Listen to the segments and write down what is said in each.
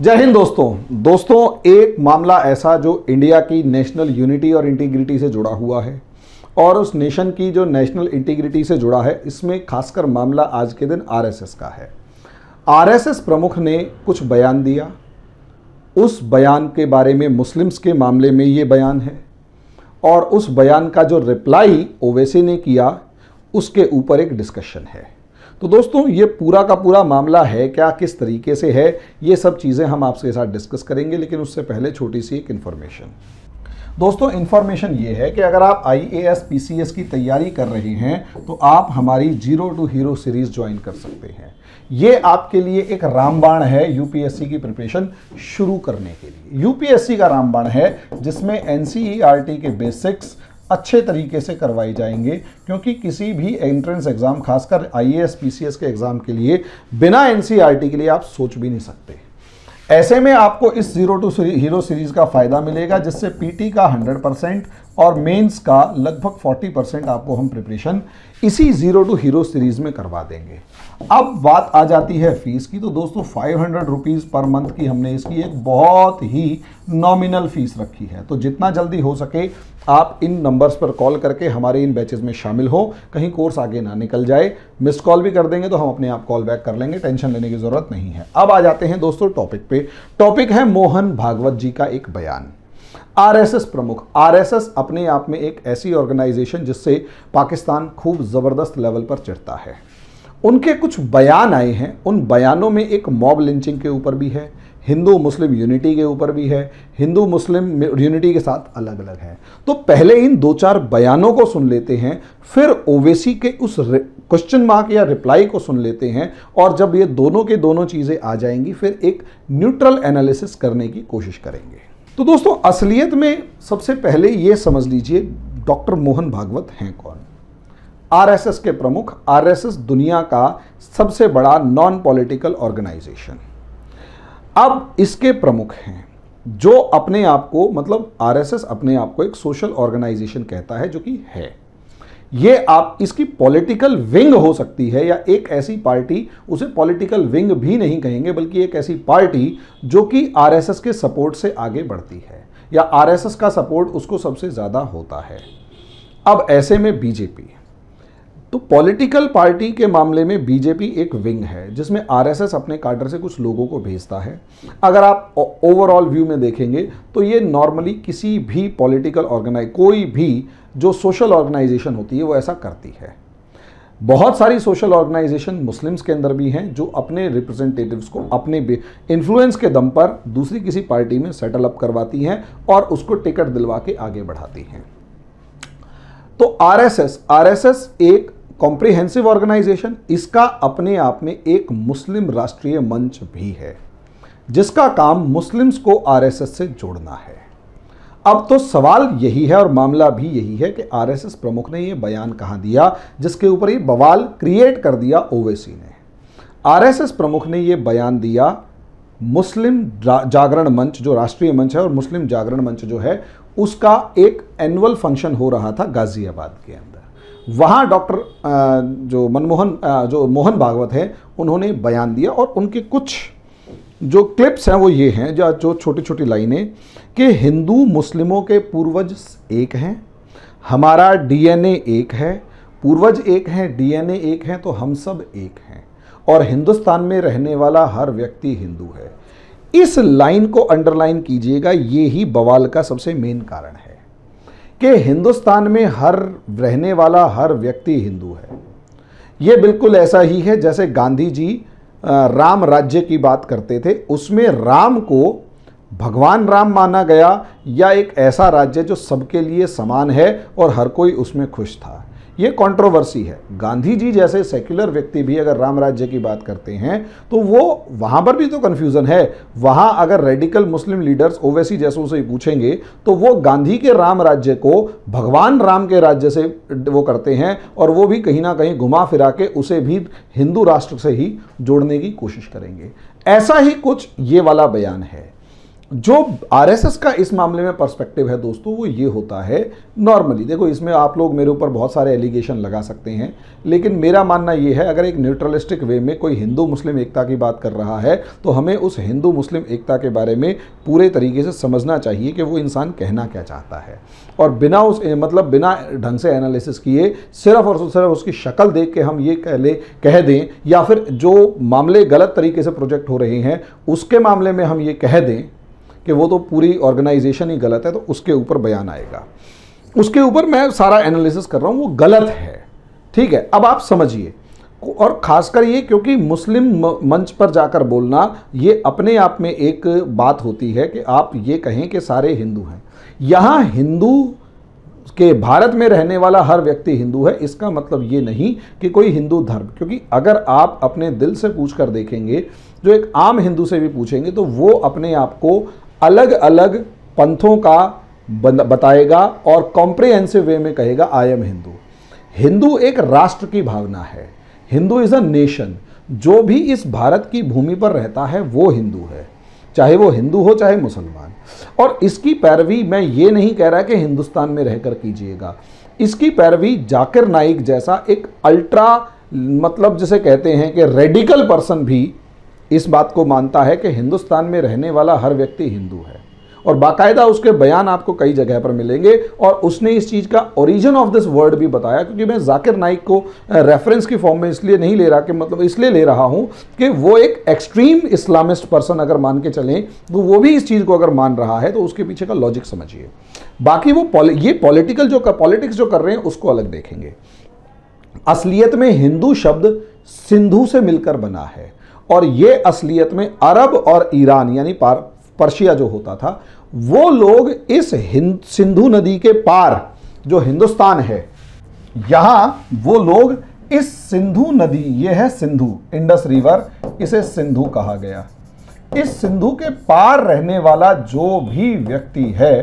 जय हिंद दोस्तों दोस्तों एक मामला ऐसा जो इंडिया की नेशनल यूनिटी और इंटीग्रिटी से जुड़ा हुआ है और उस नेशन की जो नेशनल इंटीग्रिटी से जुड़ा है इसमें खासकर मामला आज के दिन आरएसएस का है आरएसएस प्रमुख ने कुछ बयान दिया उस बयान के बारे में मुस्लिम्स के मामले में ये बयान है और उस बयान का जो रिप्लाई ओवैसी ने किया उसके ऊपर एक डिस्कशन है तो दोस्तों ये पूरा का पूरा मामला है क्या किस तरीके से है ये सब चीज़ें हम आपके साथ डिस्कस करेंगे लेकिन उससे पहले छोटी सी एक इन्फॉर्मेशन दोस्तों इन्फॉर्मेशन ये है कि अगर आप I A S P C S की तैयारी कर रहे हैं तो आप हमारी zero to hero series join कर सकते हैं ये आपके लिए एक रामबाण है यूपीएससी की प्रिपरेशन शुरू करने के लिए यूपीएससी का रामबाण है जिसमें एन e के बेसिक्स अच्छे तरीके से करवाए जाएंगे क्योंकि किसी भी एंट्रेंस एग्ज़ाम खासकर आईएएस पीसीएस के एग्ज़ाम के लिए बिना एनसीईआरटी e के लिए आप सोच भी नहीं सकते ऐसे में आपको इस जीरो टू हीरो सीरीज़ का फ़ायदा मिलेगा जिससे पीटी का 100 परसेंट और मेंस का लगभग 40 परसेंट आपको हम प्रिपरेशन इसी ज़ीरो टू हीरो सीरीज़ में करवा देंगे अब बात आ जाती है फ़ीस की तो दोस्तों five hundred rupees per month की हमने इसकी एक बहुत ही नॉमिनल फ़ीस रखी है तो जितना जल्दी हो सके आप इन नंबर्स पर कॉल करके हमारे इन बैचेज़ में शामिल हो कहीं कोर्स आगे ना निकल जाए मिस कॉल भी कर देंगे तो हम अपने आप कॉल बैक कर लेंगे टेंशन लेने की ज़रूरत नहीं है अब आ जाते हैं दोस्तों टॉपिक पे टॉपिक है मोहन भागवत जी का एक बयान आरएसएस प्रमुख आरएसएस अपने आप में एक ऐसी ऑर्गेनाइजेशन जिससे पाकिस्तान खूब ज़बरदस्त लेवल पर चढ़ता है उनके कुछ बयान आए हैं उन बयानों में एक मॉब लिंचिंग के ऊपर भी है हिंदू मुस्लिम यूनिटी के ऊपर भी है हिंदू मुस्लिम यूनिटी के साथ अलग अलग है तो पहले इन दो चार बयानों को सुन लेते हैं फिर ओवेसी के उस क्वेश्चन मार्क या रिप्लाई को सुन लेते हैं और जब ये दोनों के दोनों चीज़ें आ जाएंगी फिर एक न्यूट्रल एनालिसिस करने की कोशिश करेंगे तो दोस्तों असलियत में सबसे पहले ये समझ लीजिए डॉक्टर मोहन भागवत हैं कौन आरएसएस के प्रमुख आरएसएस दुनिया का सबसे बड़ा नॉन पॉलिटिकल ऑर्गेनाइजेशन अब इसके प्रमुख हैं जो अपने आप को मतलब आरएसएस अपने आप को एक सोशल ऑर्गेनाइजेशन कहता है जो कि है ये आप इसकी पॉलिटिकल विंग हो सकती है या एक ऐसी पार्टी उसे पॉलिटिकल विंग भी नहीं कहेंगे बल्कि एक ऐसी पार्टी जो कि आरएसएस के सपोर्ट से आगे बढ़ती है या आरएसएस का सपोर्ट उसको सबसे ज़्यादा होता है अब ऐसे में बीजेपी तो पॉलिटिकल पार्टी के मामले में बीजेपी एक विंग है जिसमें आरएसएस अपने कार्डर से कुछ लोगों को भेजता है अगर आप ओवरऑल व्यू में देखेंगे तो ये नॉर्मली किसी भी पॉलिटिकल ऑर्गेनाइज कोई भी जो सोशल ऑर्गेनाइजेशन होती है वो ऐसा करती है बहुत सारी सोशल ऑर्गेनाइजेशन मुस्लिम्स के अंदर भी हैं जो अपने रिप्रेजेंटेटिव्स को अपने इन्फ्लुएंस के दम पर दूसरी किसी पार्टी में सेटल अप करवाती हैं और उसको टिकट दिलवा के आगे बढ़ाती हैं तो आरएसएस आरएसएस एक कॉम्प्रिहेंसिव ऑर्गेनाइजेशन इसका अपने आप में एक मुस्लिम राष्ट्रीय मंच भी है जिसका काम मुस्लिम्स को आरएसएस से जोड़ना है अब तो सवाल यही है और मामला भी यही है कि आरएसएस प्रमुख ने यह बयान कहाँ दिया जिसके ऊपर ये बवाल क्रिएट कर दिया ओवेसी ने आरएसएस प्रमुख ने यह बयान दिया मुस्लिम जागरण मंच जो राष्ट्रीय मंच है और मुस्लिम जागरण मंच जो है उसका एक एनुअल फंक्शन हो रहा था गाजियाबाद के अंदर वहाँ डॉक्टर जो मनमोहन जो मोहन भागवत हैं उन्होंने बयान दिया और उनके कुछ जो क्लिप्स हैं वो ये हैं जो जो छोटी छोटी लाइनें कि हिंदू मुस्लिमों के पूर्वज एक हैं हमारा डीएनए एक है पूर्वज एक हैं डीएनए एक हैं तो हम सब एक हैं और हिंदुस्तान में रहने वाला हर व्यक्ति हिंदू है इस लाइन को अंडरलाइन कीजिएगा ये ही बवाल का सबसे मेन कारण है कि हिंदुस्तान में हर रहने वाला हर व्यक्ति हिंदू है ये बिल्कुल ऐसा ही है जैसे गांधी जी राम राज्य की बात करते थे उसमें राम को भगवान राम माना गया या एक ऐसा राज्य जो सबके लिए समान है और हर कोई उसमें खुश था ये कंट्रोवर्सी है गांधी जी जैसे सेक्युलर व्यक्ति भी अगर राम राज्य की बात करते हैं तो वो वहाँ पर भी तो कन्फ्यूज़न है वहाँ अगर रेडिकल मुस्लिम लीडर्स ओवैसी जैसों से पूछेंगे तो वो गांधी के राम राज्य को भगवान राम के राज्य से वो करते हैं और वो भी कहीं ना कहीं घुमा फिरा के उसे भी हिंदू राष्ट्र से ही जोड़ने की कोशिश करेंगे ऐसा ही कुछ ये वाला बयान है जो आरएसएस का इस मामले में पर्सपेक्टिव है दोस्तों वो ये होता है नॉर्मली देखो इसमें आप लोग मेरे ऊपर बहुत सारे एलिगेशन लगा सकते हैं लेकिन मेरा मानना ये है अगर एक न्यूट्रलिस्टिक वे में कोई हिंदू मुस्लिम एकता की बात कर रहा है तो हमें उस हिंदू मुस्लिम एकता के बारे में पूरे तरीके से समझना चाहिए कि वो इंसान कहना क्या चाहता है और बिना उस मतलब बिना ढंग से एनालिसिस किए सिर्फ और सिर्फ उसकी शक्ल देख के हम ये कह ले कह दें या फिर जो मामले गलत तरीके से प्रोजेक्ट हो रहे हैं उसके मामले में हम ये कह दें कि वो तो पूरी ऑर्गेनाइजेशन ही गलत है तो उसके ऊपर बयान आएगा उसके ऊपर मैं सारा एनालिसिस कर रहा हूँ वो गलत है ठीक है अब आप समझिए और खासकर ये क्योंकि मुस्लिम मंच पर जाकर बोलना ये अपने आप में एक बात होती है कि आप ये कहें कि सारे हिंदू हैं यहाँ हिंदू के भारत में रहने वाला हर व्यक्ति हिंदू है इसका मतलब ये नहीं कि कोई हिंदू धर्म क्योंकि अगर आप अपने दिल से पूछ कर देखेंगे जो एक आम हिंदू से भी पूछेंगे तो वो अपने आप को अलग अलग पंथों का बताएगा और कॉम्प्रिहेंसिव वे में कहेगा आई एम हिंदू हिंदू एक राष्ट्र की भावना है हिंदू इज़ अ नेशन जो भी इस भारत की भूमि पर रहता है वो हिंदू है चाहे वो हिंदू हो चाहे मुसलमान और इसकी पैरवी मैं ये नहीं कह रहा कि हिंदुस्तान में रहकर कीजिएगा इसकी पैरवी जाकिर नाइक जैसा एक अल्ट्रा मतलब जिसे कहते हैं कि रेडिकल पर्सन भी इस बात को मानता है कि हिंदुस्तान में रहने वाला हर व्यक्ति हिंदू है और बाकायदा उसके बयान आपको कई जगह पर मिलेंगे और उसने इस चीज़ का ओरिजिन ऑफ दिस वर्ड भी बताया क्योंकि मैं जाकिर नाइक को रेफरेंस की फॉर्म में इसलिए नहीं ले रहा कि मतलब इसलिए ले रहा हूं कि वो एक एक्सट्रीम इस्लामिस्ट पर्सन अगर मान के चलें तो वो भी इस चीज़ को अगर मान रहा है तो उसके पीछे का लॉजिक समझिए बाकी वो ये पॉलिटिकल जो पॉलिटिक्स जो कर रहे हैं उसको अलग देखेंगे असलियत में हिंदू शब्द सिंधु से मिलकर बना है और ये असलियत में अरब और ईरान यानी पार पर्शिया जो होता था वो लोग इस सिंधु नदी के पार जो हिंदुस्तान है यहाँ वो लोग इस सिंधु नदी ये है सिंधु इंडस रिवर इसे सिंधु कहा गया इस सिंधु के पार रहने वाला जो भी व्यक्ति है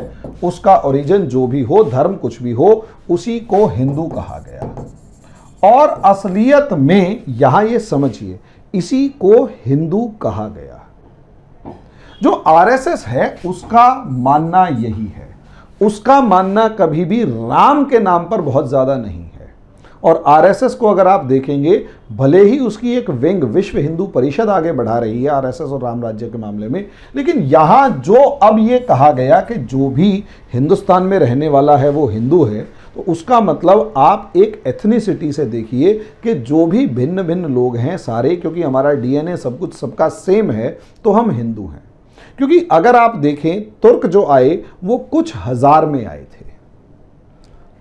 उसका ओरिजिन जो भी हो धर्म कुछ भी हो उसी को हिंदू कहा गया और असलियत में यहां ये समझिए इसी को हिंदू कहा गया जो आरएसएस है उसका मानना यही है उसका मानना कभी भी राम के नाम पर बहुत ज़्यादा नहीं है और आरएसएस को अगर आप देखेंगे भले ही उसकी एक विंग विश्व हिंदू परिषद आगे बढ़ा रही है आरएसएस और राम राज्य के मामले में लेकिन यहां जो अब ये कहा गया कि जो भी हिंदुस्तान में रहने वाला है वो हिंदू है तो उसका मतलब आप एक एथनिसिटी से देखिए कि जो भी भिन्न भिन्न लोग हैं सारे क्योंकि हमारा डीएनए सब कुछ सबका सेम है तो हम हिंदू हैं क्योंकि अगर आप देखें तुर्क जो आए वो कुछ हज़ार में आए थे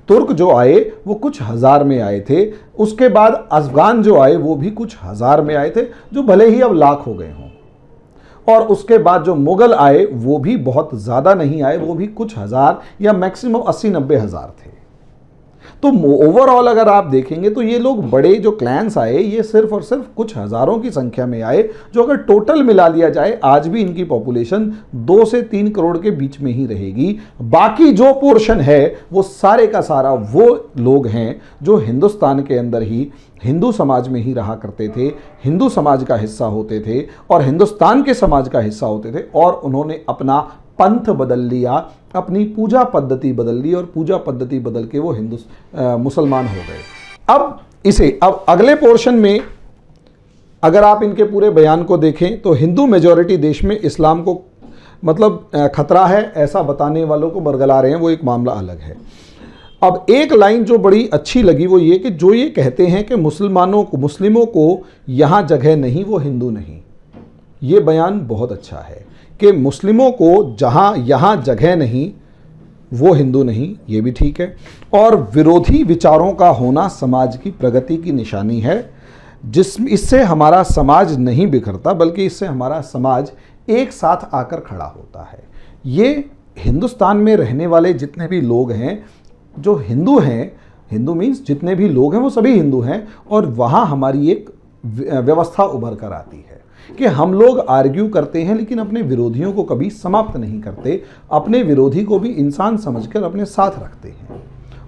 तुर्क जो आए वो कुछ हज़ार में आए थे उसके बाद अफगान जो आए वो भी कुछ हज़ार में आए थे जो भले ही अब लाख हो गए हों और उसके बाद जो मुग़ल आए वो भी बहुत ज़्यादा नहीं आए वो भी कुछ हज़ार या मैक्सिमम अस्सी नब्बे हज़ार थे तो ओवरऑल अगर आप देखेंगे तो ये लोग बड़े जो क्लैंस आए ये सिर्फ और सिर्फ कुछ हज़ारों की संख्या में आए जो अगर टोटल मिला लिया जाए आज भी इनकी पॉपुलेशन दो से तीन करोड़ के बीच में ही रहेगी बाकी जो पोर्शन है वो सारे का सारा वो लोग हैं जो हिंदुस्तान के अंदर ही हिंदू समाज में ही रहा करते थे हिंदू समाज का हिस्सा होते थे और हिंदुस्तान के समाज का हिस्सा होते थे और उन्होंने अपना पंथ बदल लिया अपनी पूजा पद्धति बदल ली और पूजा पद्धति बदल के वो हिंदू मुसलमान हो गए अब इसे अब अगले पोर्शन में अगर आप इनके पूरे बयान को देखें तो हिंदू मेजॉरिटी देश में इस्लाम को मतलब खतरा है ऐसा बताने वालों को बरगला रहे हैं वो एक मामला अलग है अब एक लाइन जो बड़ी अच्छी लगी वो ये कि जो ये कहते हैं कि मुसलमानों को मुस्लिमों को यहाँ जगह नहीं वो हिंदू नहीं ये बयान बहुत अच्छा है कि मुस्लिमों को जहाँ यहाँ जगह नहीं वो हिंदू नहीं ये भी ठीक है और विरोधी विचारों का होना समाज की प्रगति की निशानी है जिस इससे हमारा समाज नहीं बिखरता बल्कि इससे हमारा समाज एक साथ आकर खड़ा होता है ये हिंदुस्तान में रहने वाले जितने भी लोग हैं जो हिंदू हैं हिंदू मीन्स जितने भी लोग हैं वो सभी हिंदू हैं और वहाँ हमारी एक व्यवस्था उभर कर आती है कि हम लोग आर्ग्यू करते हैं लेकिन अपने विरोधियों को कभी समाप्त नहीं करते अपने विरोधी को भी इंसान समझकर अपने साथ रखते हैं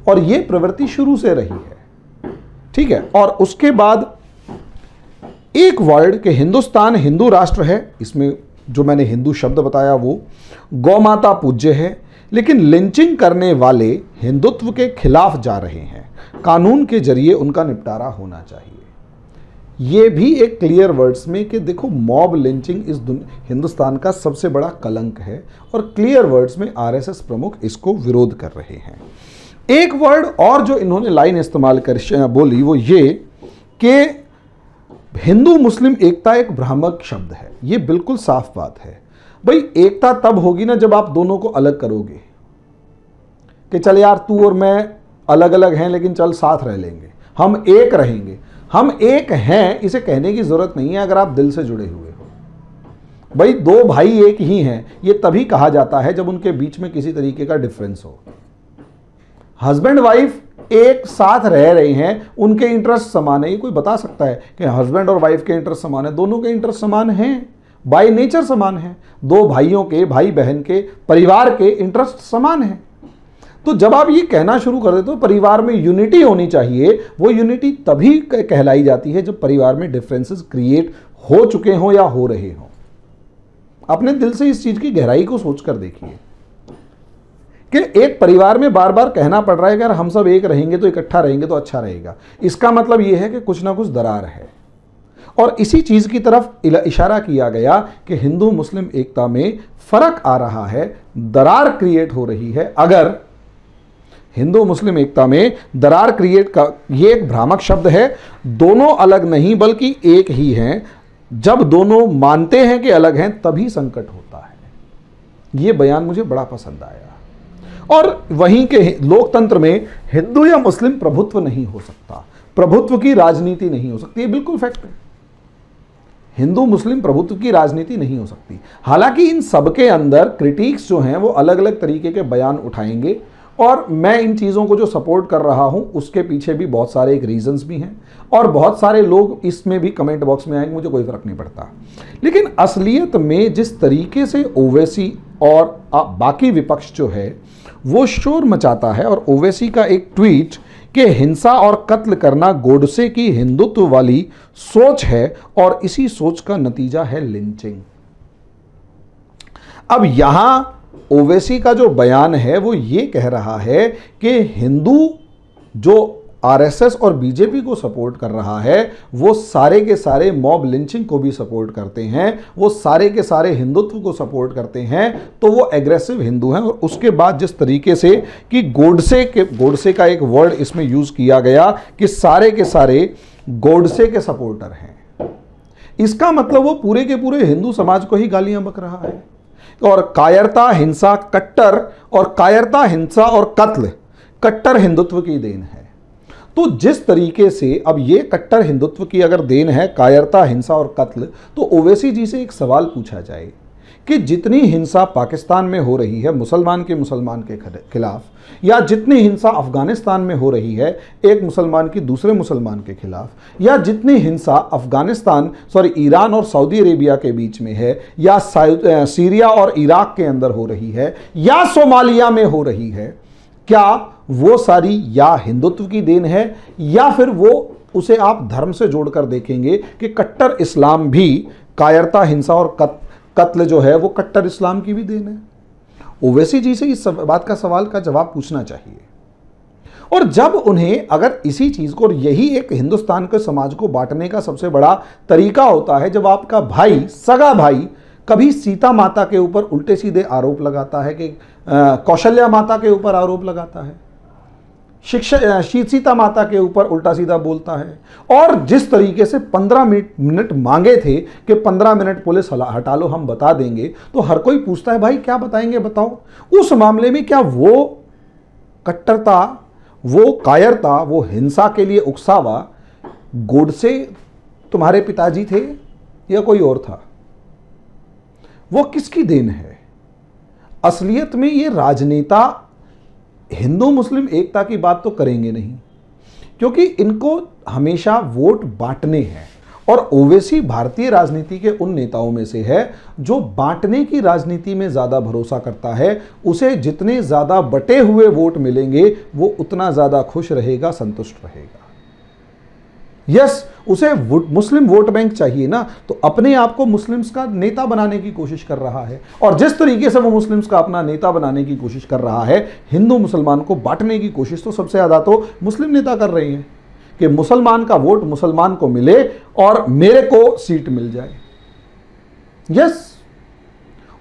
और ये प्रवृत्ति शुरू से रही है ठीक है और उसके बाद एक वर्ड के हिंदुस्तान हिंदू राष्ट्र है इसमें जो मैंने हिंदू शब्द बताया वो गौमाता पूज्य है लेकिन लिंचिंग करने वाले हिंदुत्व के खिलाफ जा रहे हैं कानून के जरिए उनका निपटारा होना चाहिए ये भी एक क्लियर वर्ड्स में कि देखो मॉब लिंचिंग इस हिंदुस्तान का सबसे बड़ा कलंक है और क्लियर वर्ड्स में आरएसएस प्रमुख इसको विरोध कर रहे हैं एक वर्ड और जो इन्होंने लाइन इस्तेमाल कर बोली वो ये कि हिंदू मुस्लिम एकता एक भ्रामक शब्द है ये बिल्कुल साफ बात है भाई एकता तब होगी ना जब आप दोनों को अलग करोगे कि चल यार तू और मैं अलग अलग हैं लेकिन चल साथ रह लेंगे हम एक रहेंगे हम एक हैं इसे कहने की ज़रूरत नहीं है अगर आप दिल से जुड़े हुए हो भाई दो भाई एक ही हैं ये तभी कहा जाता है जब उनके बीच में किसी तरीके का डिफरेंस हो हस्बैंड वाइफ एक साथ रह रहे हैं उनके इंटरेस्ट समान है ये कोई बता सकता है कि हस्बैंड और वाइफ के इंटरेस्ट समान है दोनों के इंटरेस्ट समान हैं बाय नेचर समान है दो भाइयों के भाई बहन के परिवार के इंटरेस्ट समान हैं तो जब आप ये कहना शुरू कर देते हो परिवार में यूनिटी होनी चाहिए वो यूनिटी तभी कहलाई जाती है जब परिवार में डिफरेंसेस क्रिएट हो चुके हों या हो रहे हों अपने दिल से इस चीज की गहराई को सोचकर देखिए कि एक परिवार में बार बार कहना पड़ रहा है कि अगर हम सब एक रहेंगे तो इकट्ठा रहेंगे तो अच्छा रहेगा इसका मतलब यह है कि कुछ ना कुछ दरार है और इसी चीज़ की तरफ इशारा किया गया कि हिंदू मुस्लिम एकता में फ़र्क आ रहा है दरार क्रिएट हो रही है अगर हिंदू मुस्लिम एकता में दरार क्रिएट का ये एक भ्रामक शब्द है दोनों अलग नहीं बल्कि एक ही हैं जब दोनों मानते हैं कि अलग हैं तभी संकट होता है ये बयान मुझे बड़ा पसंद आया और वहीं के लोकतंत्र में हिंदू या मुस्लिम प्रभुत्व नहीं हो सकता प्रभुत्व की राजनीति नहीं हो सकती ये बिल्कुल फैक्ट है हिंदू मुस्लिम प्रभुत्व की राजनीति नहीं हो सकती हालांकि इन सबके अंदर क्रिटिक्स जो हैं वो अलग अलग तरीके के बयान उठाएंगे और मैं इन चीज़ों को जो सपोर्ट कर रहा हूँ उसके पीछे भी बहुत सारे एक रीजंस भी हैं और बहुत सारे लोग इसमें भी कमेंट बॉक्स में आएंगे मुझे कोई फ़र्क नहीं पड़ता लेकिन असलियत में जिस तरीके से ओवैसी और बाकी विपक्ष जो है वो शोर मचाता है और ओवैसी का एक ट्वीट कि हिंसा और कत्ल करना गोडसे की हिंदुत्व वाली सोच है और इसी सोच का नतीजा है लिंचिंग अब यहां ओवैसी का जो बयान है वो ये कह रहा है कि हिंदू जो आरएसएस और बीजेपी को सपोर्ट कर रहा है वो सारे के सारे मॉब लिंचिंग को भी सपोर्ट करते हैं वो सारे के सारे हिंदुत्व को सपोर्ट करते हैं तो वो एग्रेसिव हिंदू हैं और उसके बाद जिस तरीके से कि गोडसे के गोडसे का एक वर्ड इसमें यूज़ किया गया कि सारे के सारे गोडसे के सपोर्टर हैं इसका मतलब वो पूरे के पूरे हिंदू समाज को ही गालियां बक रहा है और कायरता हिंसा कट्टर और कायरता हिंसा और कत्ल कट्टर हिंदुत्व की देन है तो जिस तरीके से अब ये कट्टर हिंदुत्व की अगर देन है कायरता हिंसा और कत्ल तो ओवैसी जी से एक सवाल पूछा जाए कि जितनी हिंसा पाकिस्तान में हो रही है मुसलमान के मुसलमान के खिलाफ या जितनी हिंसा अफगानिस्तान में हो रही है एक मुसलमान की दूसरे मुसलमान के खिलाफ या जितनी हिंसा अफगानिस्तान सॉरी ईरान और सऊदी अरेबिया के बीच में है या सीरिया और इराक के अंदर हो रही है या सोमालिया में हो रही है क्या वो सारी या हिंदुत्व की देन है या फिर वो उसे आप धर्म से जोड़कर देखेंगे कि कट्टर इस्लाम भी कायरता हिंसा और कत्ल जो है वो कट्टर इस्लाम की भी देन है ओवैसी जी से इस बात का सवाल का जवाब पूछना चाहिए और जब उन्हें अगर इसी चीज़ को और यही एक हिंदुस्तान के समाज को बांटने का सबसे बड़ा तरीका होता है जब आपका भाई सगा भाई कभी सीता माता के ऊपर उल्टे सीधे आरोप लगाता है कि कौशल्या माता के ऊपर आरोप लगाता है शिक्षा सीता माता के ऊपर उल्टा सीधा बोलता है और जिस तरीके से पंद्रह मिनट मिनट मांगे थे कि पंद्रह मिनट पुलिस हटा लो हम बता देंगे तो हर कोई पूछता है भाई क्या बताएंगे बताओ उस मामले में क्या वो कट्टरता वो कायरता वो हिंसा के लिए उकसावा गोडसे तुम्हारे पिताजी थे या कोई और था वो किसकी देन है असलियत में ये राजनेता हिंदू मुस्लिम एकता की बात तो करेंगे नहीं क्योंकि इनको हमेशा वोट बांटने हैं और ओवैसी भारतीय राजनीति के उन नेताओं में से है जो बांटने की राजनीति में ज़्यादा भरोसा करता है उसे जितने ज़्यादा बटे हुए वोट मिलेंगे वो उतना ज़्यादा खुश रहेगा संतुष्ट रहेगा यस उसे मुस्लिम वोट बैंक चाहिए ना तो अपने आप को मुस्लिम्स का नेता बनाने की कोशिश कर रहा है और जिस तरीके से वो मुस्लिम्स का अपना नेता बनाने की कोशिश कर रहा है हिंदू मुसलमान को बांटने की कोशिश तो सबसे ज़्यादा तो मुस्लिम नेता कर रही हैं कि मुसलमान का वोट मुसलमान को मिले और मेरे को सीट मिल जाए यस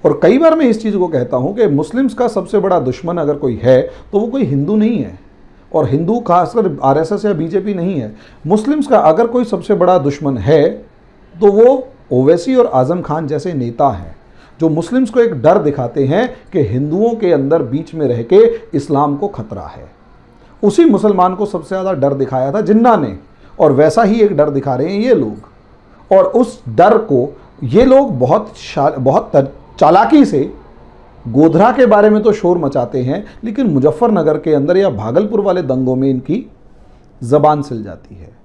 और कई बार मैं इस चीज़ को कहता हूं कि मुस्लिम्स का सबसे बड़ा दुश्मन अगर कोई है तो वो कोई हिंदू नहीं है और हिंदू खासकर आरएसएस या बीजेपी नहीं है मुस्लिम्स का अगर कोई सबसे बड़ा दुश्मन है तो वो ओवैसी और आज़म खान जैसे नेता हैं जो मुस्लिम्स को एक डर दिखाते हैं कि हिंदुओं के अंदर बीच में रह के इस्लाम को खतरा है उसी मुसलमान को सबसे ज़्यादा डर दिखाया था जिन्ना ने और वैसा ही एक डर दिखा रहे हैं ये लोग और उस डर को ये लोग बहुत बहुत चालाकी से गोधरा के बारे में तो शोर मचाते हैं लेकिन मुजफ्फरनगर के अंदर या भागलपुर वाले दंगों में इनकी ज़बान सिल जाती है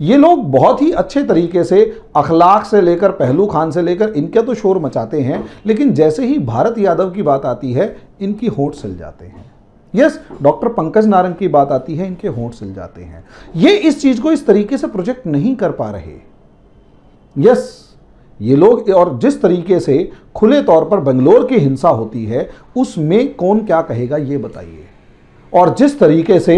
ये लोग बहुत ही अच्छे तरीके से अखलाक से लेकर पहलू खान से लेकर इनका तो शोर मचाते हैं लेकिन जैसे ही भारत यादव की बात आती है इनकी होठ सिल जाते हैं यस डॉक्टर पंकज नारंग की बात आती है इनके होंठ सिल जाते हैं ये इस चीज़ को इस तरीके से प्रोजेक्ट नहीं कर पा रहे यस ये लोग और जिस तरीके से खुले तौर पर बंगलोर की हिंसा होती है उसमें कौन क्या कहेगा ये बताइए और जिस तरीके से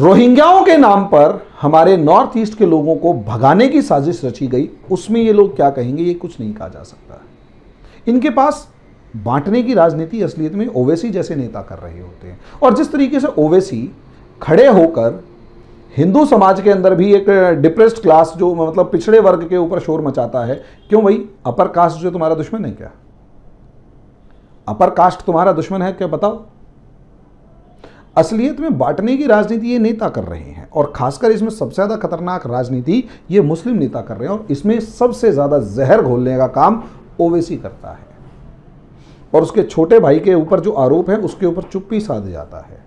रोहिंग्याओं के नाम पर हमारे नॉर्थ ईस्ट के लोगों को भगाने की साजिश रची गई उसमें ये लोग क्या कहेंगे ये कुछ नहीं कहा जा सकता इनके पास बांटने की राजनीति असलियत में ओवैसी जैसे नेता कर रहे होते हैं और जिस तरीके से ओवैसी खड़े होकर हिंदू समाज के अंदर भी एक डिप्रेस्ड क्लास जो मतलब पिछड़े वर्ग के ऊपर शोर मचाता है क्यों भाई अपर कास्ट जो तुम्हारा दुश्मन है क्या अपर कास्ट तुम्हारा दुश्मन है क्या बताओ असलियत में बांटने की राजनीति ये नेता कर रहे हैं और खासकर इसमें सबसे ज़्यादा खतरनाक राजनीति ये मुस्लिम नेता कर रहे हैं और इसमें सबसे ज़्यादा जहर घोलने का काम ओवेसी करता है और उसके छोटे भाई के ऊपर जो आरोप है उसके ऊपर चुप्पी साध जाता है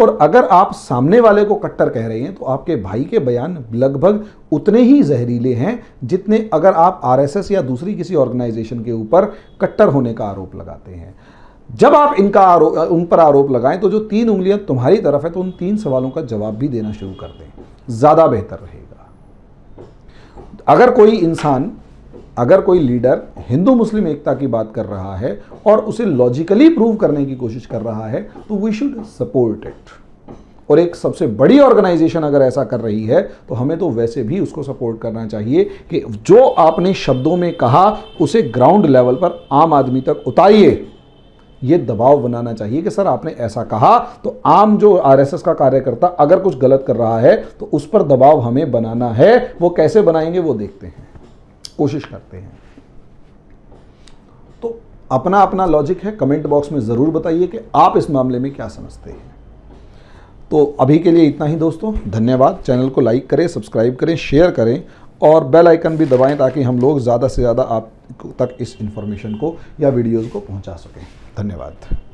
और अगर आप सामने वाले को कट्टर कह रहे हैं तो आपके भाई के बयान लगभग उतने ही जहरीले हैं जितने अगर आप आरएसएस या दूसरी किसी ऑर्गेनाइजेशन के ऊपर कट्टर होने का आरोप लगाते हैं जब आप इनका आरोप उन पर आरोप लगाएं तो जो तीन उंगलियां तुम्हारी तरफ है तो उन तीन सवालों का जवाब भी देना शुरू कर दें ज़्यादा बेहतर रहेगा अगर कोई इंसान अगर कोई लीडर हिंदू मुस्लिम एकता की बात कर रहा है और उसे लॉजिकली प्रूव करने की कोशिश कर रहा है तो वी शुड सपोर्ट इट और एक सबसे बड़ी ऑर्गेनाइजेशन अगर ऐसा कर रही है तो हमें तो वैसे भी उसको सपोर्ट करना चाहिए कि जो आपने शब्दों में कहा उसे ग्राउंड लेवल पर आम आदमी तक उतारिए ये दबाव बनाना चाहिए कि सर आपने ऐसा कहा तो आम जो आरएसएस का कार्यकर्ता अगर कुछ गलत कर रहा है तो उस पर दबाव हमें बनाना है वो कैसे बनाएंगे वो देखते हैं कोशिश करते हैं तो अपना अपना लॉजिक है कमेंट बॉक्स में ज़रूर बताइए कि आप इस मामले में क्या समझते हैं तो अभी के लिए इतना ही दोस्तों धन्यवाद चैनल को लाइक करें सब्सक्राइब करें शेयर करें और बेल आइकन भी दबाएं ताकि हम लोग ज़्यादा से ज़्यादा आप तक इस इन्फॉर्मेशन को या वीडियोज़ को पहुंचा सकें धन्यवाद